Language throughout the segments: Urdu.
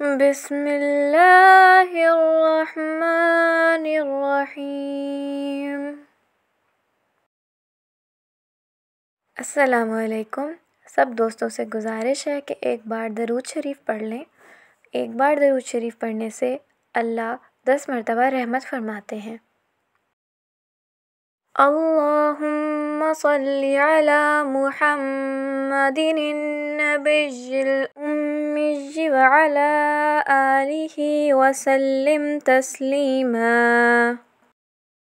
بسم اللہ الرحمن الرحیم السلام علیکم سب دوستوں سے گزارش ہے کہ ایک بار درود شریف پڑھ لیں ایک بار درود شریف پڑھنے سے اللہ دس مرتبہ رحمت فرماتے ہیں اللہم صلی علی محمد النبی وعلى آله وسلم تسلیم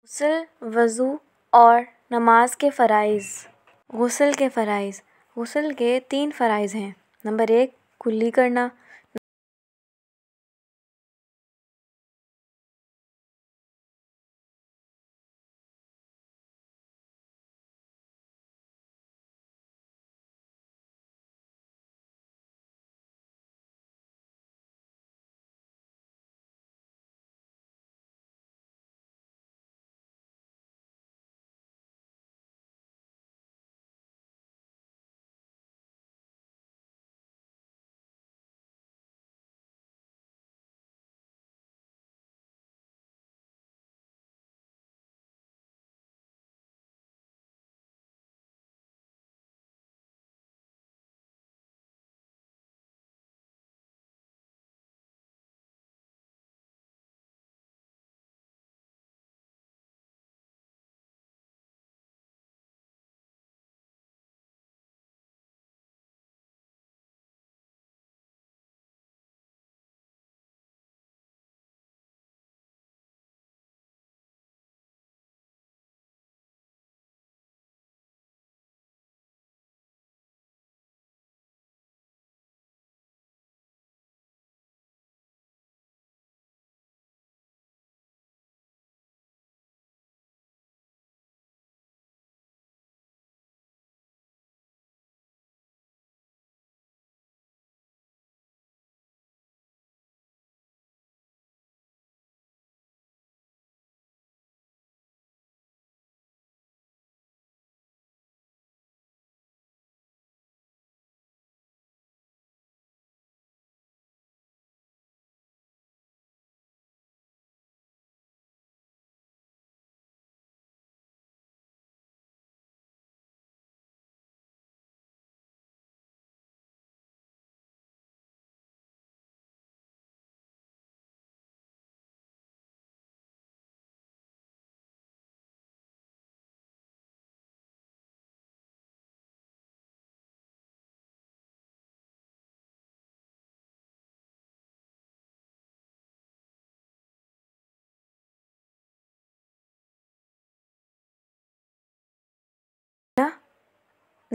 غسل وضو اور نماز کے فرائض غسل کے فرائض غسل کے تین فرائض ہیں نمبر ایک کلی کرنا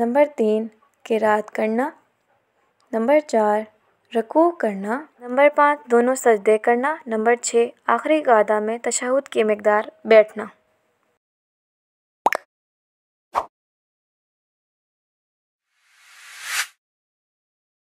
نمبر تین کرنا نمبر چار رکوع کرنا نمبر پانچ دونوں سجدے کرنا نمبر چھ آخری قعدہ میں تشہد کی مقدار بیٹھنا